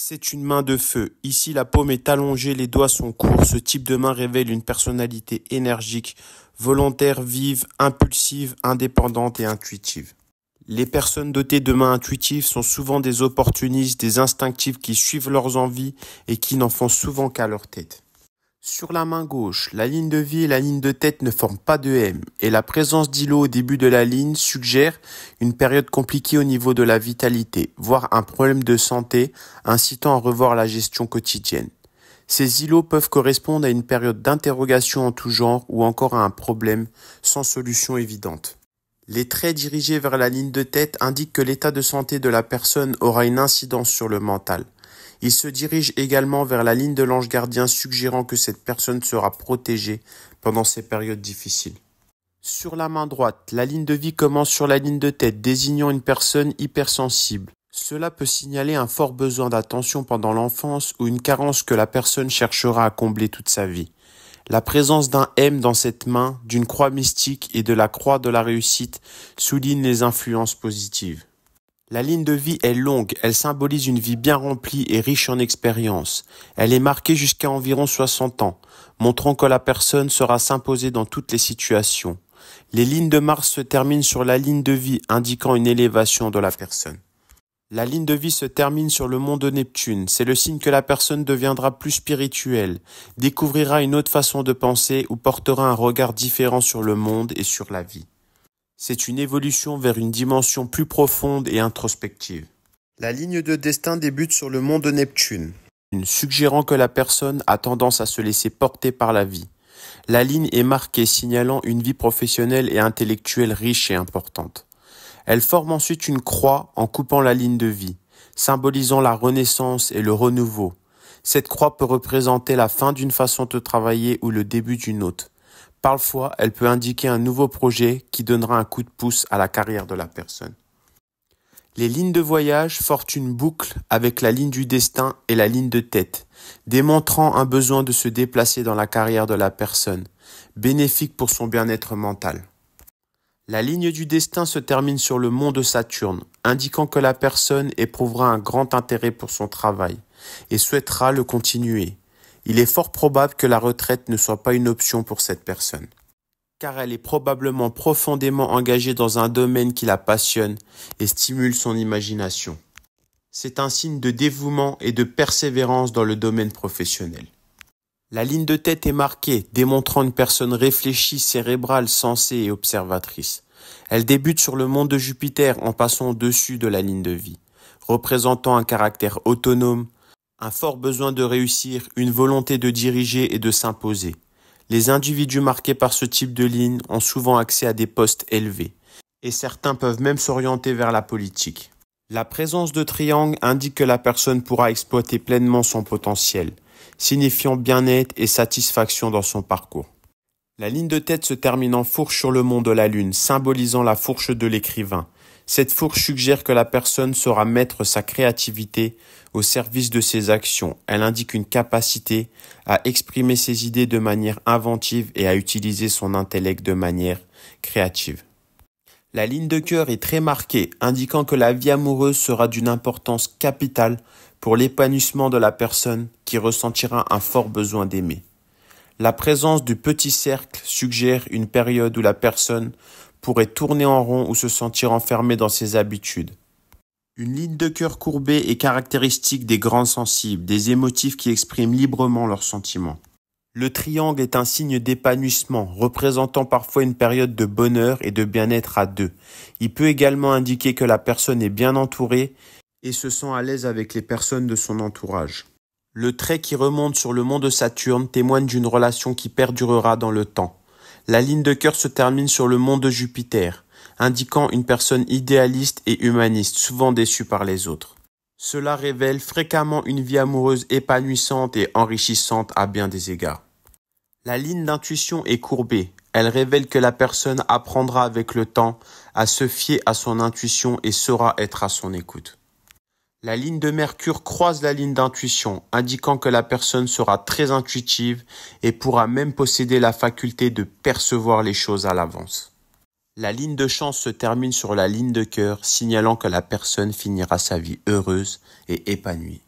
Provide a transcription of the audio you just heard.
C'est une main de feu. Ici, la paume est allongée, les doigts sont courts. Ce type de main révèle une personnalité énergique, volontaire, vive, impulsive, indépendante et intuitive. Les personnes dotées de mains intuitives sont souvent des opportunistes, des instinctifs qui suivent leurs envies et qui n'en font souvent qu'à leur tête. Sur la main gauche, la ligne de vie et la ligne de tête ne forment pas de M et la présence d'îlots au début de la ligne suggère une période compliquée au niveau de la vitalité, voire un problème de santé, incitant à revoir la gestion quotidienne. Ces îlots peuvent correspondre à une période d'interrogation en tout genre ou encore à un problème sans solution évidente. Les traits dirigés vers la ligne de tête indiquent que l'état de santé de la personne aura une incidence sur le mental. Il se dirige également vers la ligne de l'ange gardien suggérant que cette personne sera protégée pendant ces périodes difficiles. Sur la main droite, la ligne de vie commence sur la ligne de tête désignant une personne hypersensible. Cela peut signaler un fort besoin d'attention pendant l'enfance ou une carence que la personne cherchera à combler toute sa vie. La présence d'un M dans cette main, d'une croix mystique et de la croix de la réussite souligne les influences positives. La ligne de vie est longue, elle symbolise une vie bien remplie et riche en expériences. Elle est marquée jusqu'à environ 60 ans, montrant que la personne sera s'imposer dans toutes les situations. Les lignes de Mars se terminent sur la ligne de vie, indiquant une élévation de la personne. La ligne de vie se termine sur le monde de Neptune. C'est le signe que la personne deviendra plus spirituelle, découvrira une autre façon de penser ou portera un regard différent sur le monde et sur la vie. C'est une évolution vers une dimension plus profonde et introspective. La ligne de destin débute sur le mont de Neptune, suggérant que la personne a tendance à se laisser porter par la vie. La ligne est marquée signalant une vie professionnelle et intellectuelle riche et importante. Elle forme ensuite une croix en coupant la ligne de vie, symbolisant la renaissance et le renouveau. Cette croix peut représenter la fin d'une façon de travailler ou le début d'une autre. Parfois, elle peut indiquer un nouveau projet qui donnera un coup de pouce à la carrière de la personne. Les lignes de voyage forment une boucle avec la ligne du destin et la ligne de tête, démontrant un besoin de se déplacer dans la carrière de la personne, bénéfique pour son bien-être mental. La ligne du destin se termine sur le mont de Saturne, indiquant que la personne éprouvera un grand intérêt pour son travail et souhaitera le continuer il est fort probable que la retraite ne soit pas une option pour cette personne. Car elle est probablement profondément engagée dans un domaine qui la passionne et stimule son imagination. C'est un signe de dévouement et de persévérance dans le domaine professionnel. La ligne de tête est marquée, démontrant une personne réfléchie, cérébrale, sensée et observatrice. Elle débute sur le monde de Jupiter en passant au-dessus de la ligne de vie, représentant un caractère autonome, un fort besoin de réussir, une volonté de diriger et de s'imposer. Les individus marqués par ce type de ligne ont souvent accès à des postes élevés, et certains peuvent même s'orienter vers la politique. La présence de triangles indique que la personne pourra exploiter pleinement son potentiel, signifiant bien-être et satisfaction dans son parcours. La ligne de tête se termine en fourche sur le mont de la Lune, symbolisant la fourche de l'écrivain, cette fourche suggère que la personne saura mettre sa créativité au service de ses actions. Elle indique une capacité à exprimer ses idées de manière inventive et à utiliser son intellect de manière créative. La ligne de cœur est très marquée, indiquant que la vie amoureuse sera d'une importance capitale pour l'épanouissement de la personne qui ressentira un fort besoin d'aimer. La présence du petit cercle suggère une période où la personne pourrait tourner en rond ou se sentir enfermé dans ses habitudes. Une ligne de cœur courbée est caractéristique des grands sensibles, des émotifs qui expriment librement leurs sentiments. Le triangle est un signe d'épanouissement, représentant parfois une période de bonheur et de bien-être à deux. Il peut également indiquer que la personne est bien entourée et se sent à l'aise avec les personnes de son entourage. Le trait qui remonte sur le mont de Saturne témoigne d'une relation qui perdurera dans le temps. La ligne de cœur se termine sur le mont de Jupiter, indiquant une personne idéaliste et humaniste, souvent déçue par les autres. Cela révèle fréquemment une vie amoureuse épanouissante et enrichissante à bien des égards. La ligne d'intuition est courbée. Elle révèle que la personne apprendra avec le temps à se fier à son intuition et saura être à son écoute. La ligne de Mercure croise la ligne d'intuition, indiquant que la personne sera très intuitive et pourra même posséder la faculté de percevoir les choses à l'avance. La ligne de chance se termine sur la ligne de cœur, signalant que la personne finira sa vie heureuse et épanouie.